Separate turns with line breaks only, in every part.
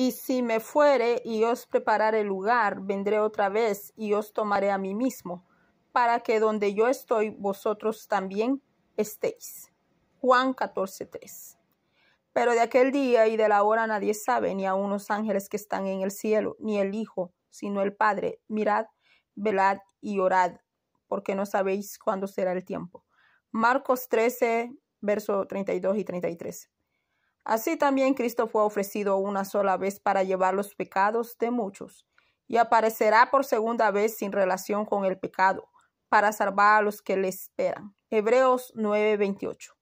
Y si me fuere y os prepararé lugar, vendré otra vez y os tomaré a mí mismo, para que donde yo estoy, vosotros también estéis. Juan 14:3. Pero de aquel día y de la hora nadie sabe, ni aun los ángeles que están en el cielo, ni el Hijo, sino el Padre. Mirad, velad y orad, porque no sabéis cuándo será el tiempo. Marcos 13, verso 32 y 33. Así también Cristo fue ofrecido una sola vez para llevar los pecados de muchos, y aparecerá por segunda vez sin relación con el pecado, para salvar a los que le esperan. Hebreos 9:28.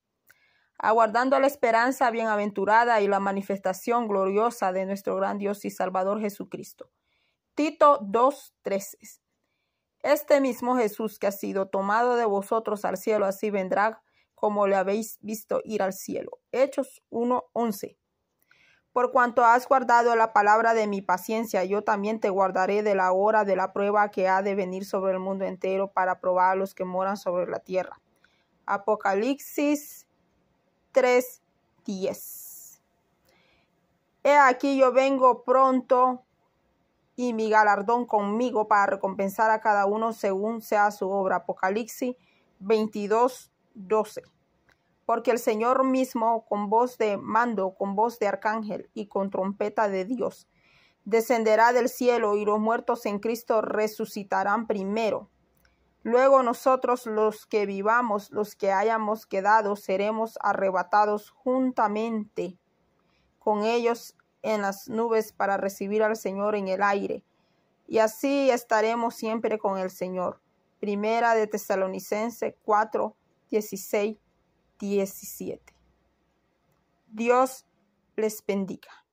Aguardando la esperanza bienaventurada y la manifestación gloriosa de nuestro gran Dios y Salvador Jesucristo. Tito 2:13. Este mismo Jesús que ha sido tomado de vosotros al cielo, así vendrá como le habéis visto ir al cielo. Hechos 1.11. Por cuanto has guardado la palabra de mi paciencia, yo también te guardaré de la hora de la prueba que ha de venir sobre el mundo entero para probar a los que moran sobre la tierra. Apocalipsis 3.10. He aquí yo vengo pronto y mi galardón conmigo para recompensar a cada uno según sea su obra. Apocalipsis 22, 12. Porque el Señor mismo, con voz de mando, con voz de arcángel y con trompeta de Dios, descenderá del cielo y los muertos en Cristo resucitarán primero. Luego nosotros los que vivamos, los que hayamos quedado, seremos arrebatados juntamente con ellos en las nubes para recibir al Señor en el aire. Y así estaremos siempre con el Señor. Primera de Tesalonicense 4, 16, 17. Dios les bendiga.